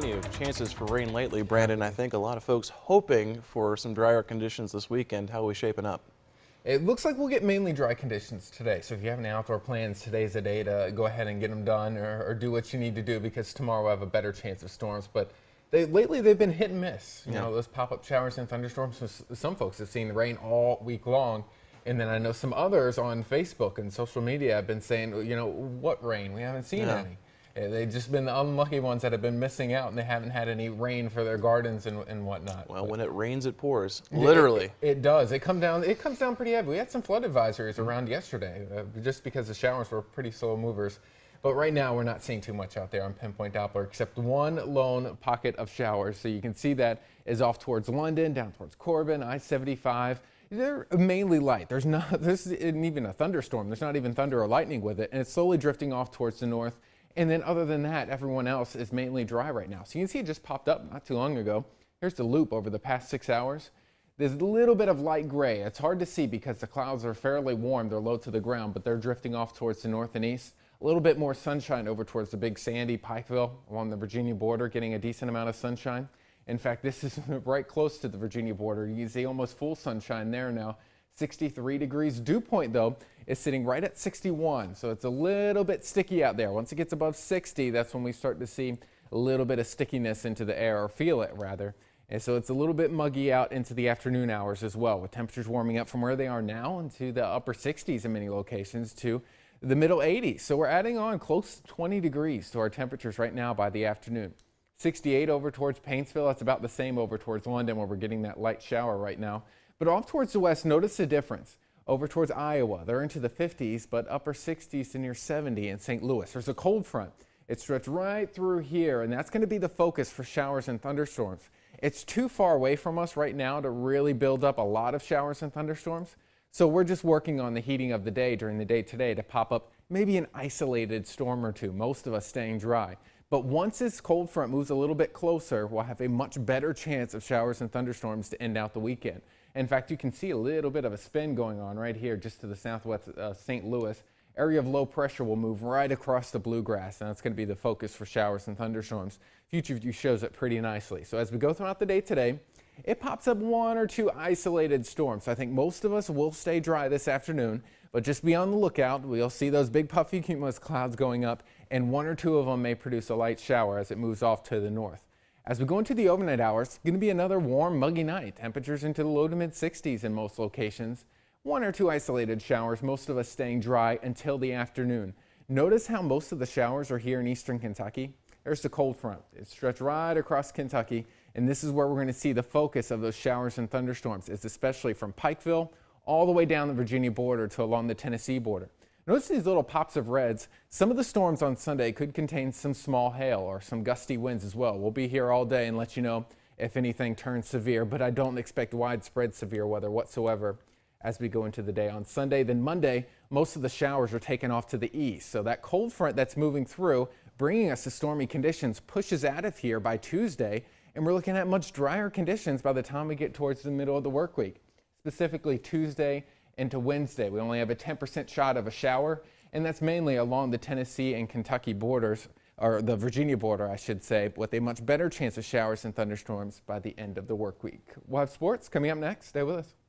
plenty of chances for rain lately. Brandon, I think a lot of folks hoping for some drier conditions this weekend. How are we shaping up? It looks like we'll get mainly dry conditions today. So if you have any outdoor plans, today's the day to go ahead and get them done or, or do what you need to do because tomorrow we'll have a better chance of storms. But they, lately they've been hit and miss. You yeah. know, those pop-up showers and thunderstorms. Some folks have seen rain all week long. And then I know some others on Facebook and social media have been saying, you know, what rain? We haven't seen yeah. any. Eh, They've just been the unlucky ones that have been missing out and they haven't had any rain for their gardens and, and whatnot. Well, but when it rains, it pours. Literally. It, it, it, does. It come down. It comes down pretty heavy. We had some flood advisories around yesterday, uh, just because the showers were pretty slow movers. But right now, we're not seeing too much out there on Pinpoint Doppler, except one lone pocket of showers. So you can see that is off towards London, down towards Corbin, I-75 they're mainly light. There's not, this isn't even a thunderstorm. There's not even thunder or lightning with it. And it's slowly drifting off towards the north and then other than that, everyone else is mainly dry right now. So you can see it just popped up not too long ago. Here's the loop over the past six hours. There's a little bit of light gray. It's hard to see because the clouds are fairly warm. They're low to the ground, but they're drifting off towards the north and east. A little bit more sunshine over towards the big sandy Pikeville along the Virginia border, getting a decent amount of sunshine. In fact, this is right close to the Virginia border. You see almost full sunshine there now. 63 degrees. Dew point, though, is sitting right at 61, so it's a little bit sticky out there. Once it gets above 60, that's when we start to see a little bit of stickiness into the air, or feel it rather. And so it's a little bit muggy out into the afternoon hours as well, with temperatures warming up from where they are now into the upper 60s in many locations to the middle 80s. So we're adding on close to 20 degrees to our temperatures right now by the afternoon. 68 over towards Paintsville. That's about the same over towards London where we're getting that light shower right now. But off towards the west, notice the difference. Over towards Iowa, they're into the 50s, but upper 60s to near 70 in St. Louis. There's a cold front. It stretched right through here, and that's going to be the focus for showers and thunderstorms. It's too far away from us right now to really build up a lot of showers and thunderstorms. So we're just working on the heating of the day during the day today to pop up maybe an isolated storm or two, most of us staying dry. But once this cold front moves a little bit closer, we'll have a much better chance of showers and thunderstorms to end out the weekend. In fact, you can see a little bit of a spin going on right here just to the southwest of uh, St. Louis. Area of low pressure will move right across the bluegrass, and that's going to be the focus for showers and thunderstorms. Future View shows it pretty nicely. So as we go throughout the day today, it pops up one or two isolated storms. I think most of us will stay dry this afternoon, but just be on the lookout. We'll see those big puffy cumulus clouds going up, and one or two of them may produce a light shower as it moves off to the north. As we go into the overnight hours, it's going to be another warm, muggy night. Temperatures into the low to mid 60s in most locations. One or two isolated showers, most of us staying dry until the afternoon. Notice how most of the showers are here in eastern Kentucky there's the cold front. It stretched right across Kentucky, and this is where we're going to see the focus of those showers and thunderstorms. It's especially from Pikeville all the way down the Virginia border to along the Tennessee border. Notice these little pops of reds. Some of the storms on Sunday could contain some small hail or some gusty winds as well. We'll be here all day and let you know if anything turns severe, but I don't expect widespread severe weather whatsoever as we go into the day on Sunday. Then Monday, most of the showers are taken off to the east. So that cold front that's moving through bringing us to stormy conditions, pushes out of here by Tuesday, and we're looking at much drier conditions by the time we get towards the middle of the work week, specifically Tuesday into Wednesday. We only have a 10% shot of a shower, and that's mainly along the Tennessee and Kentucky borders, or the Virginia border, I should say, with a much better chance of showers and thunderstorms by the end of the work week. We'll have sports coming up next. Stay with us.